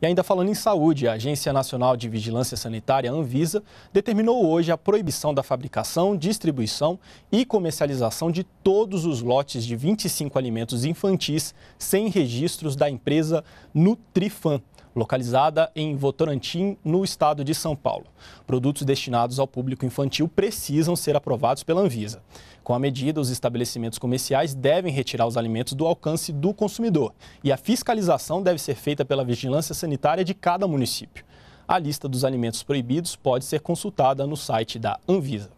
E ainda falando em saúde, a Agência Nacional de Vigilância Sanitária, Anvisa, determinou hoje a proibição da fabricação, distribuição e comercialização de todos os lotes de 25 alimentos infantis sem registros da empresa Nutrifan, localizada em Votorantim, no estado de São Paulo. Produtos destinados ao público infantil precisam ser aprovados pela Anvisa. Com a medida, os estabelecimentos comerciais devem retirar os alimentos do alcance do consumidor e a fiscalização deve ser feita pela Vigilância Sanitária sanitária de cada município. A lista dos alimentos proibidos pode ser consultada no site da Anvisa.